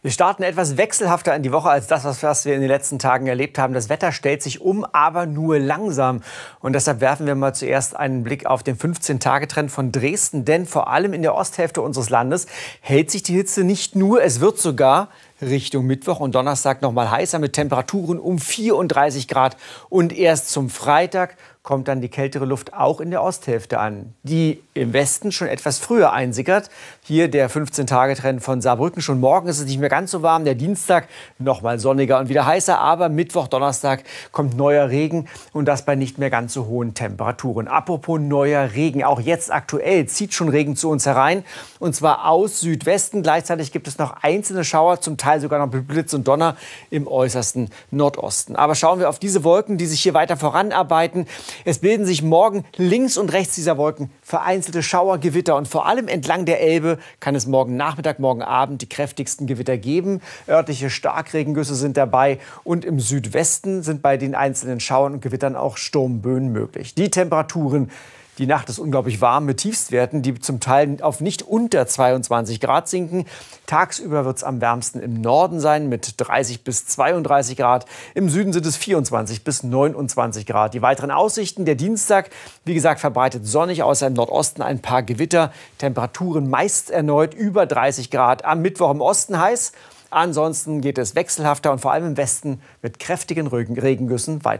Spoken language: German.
Wir starten etwas wechselhafter in die Woche als das, was wir in den letzten Tagen erlebt haben. Das Wetter stellt sich um, aber nur langsam. Und deshalb werfen wir mal zuerst einen Blick auf den 15-Tage-Trend von Dresden. Denn vor allem in der Osthälfte unseres Landes hält sich die Hitze nicht nur, es wird sogar Richtung Mittwoch und Donnerstag noch mal heißer mit Temperaturen um 34 Grad. Und erst zum Freitag kommt dann die kältere Luft auch in der Osthälfte an, die im Westen schon etwas früher einsickert. Hier der 15-Tage-Trend von Saarbrücken. Schon morgen ist es nicht mehr ganz so warm. Der Dienstag noch mal sonniger und wieder heißer. Aber Mittwoch, Donnerstag kommt neuer Regen und das bei nicht mehr ganz so hohen Temperaturen. Apropos neuer Regen. Auch jetzt aktuell zieht schon Regen zu uns herein und zwar aus Südwesten. Gleichzeitig gibt es noch einzelne Schauer zum Teil Teil sogar noch mit Blitz und Donner im äußersten Nordosten. Aber schauen wir auf diese Wolken, die sich hier weiter voranarbeiten. Es bilden sich morgen links und rechts dieser Wolken vereinzelte Schauergewitter. und vor allem entlang der Elbe kann es morgen Nachmittag, morgen Abend die kräftigsten Gewitter geben. Örtliche Starkregengüsse sind dabei und im Südwesten sind bei den einzelnen Schauern und Gewittern auch Sturmböen möglich. Die Temperaturen die Nacht ist unglaublich warm mit Tiefstwerten, die zum Teil auf nicht unter 22 Grad sinken. Tagsüber wird es am wärmsten im Norden sein mit 30 bis 32 Grad. Im Süden sind es 24 bis 29 Grad. Die weiteren Aussichten, der Dienstag, wie gesagt, verbreitet sonnig, außer im Nordosten ein paar Gewitter. Temperaturen meist erneut über 30 Grad. Am Mittwoch im Osten heiß. Ansonsten geht es wechselhafter und vor allem im Westen mit kräftigen Regengüssen weiter.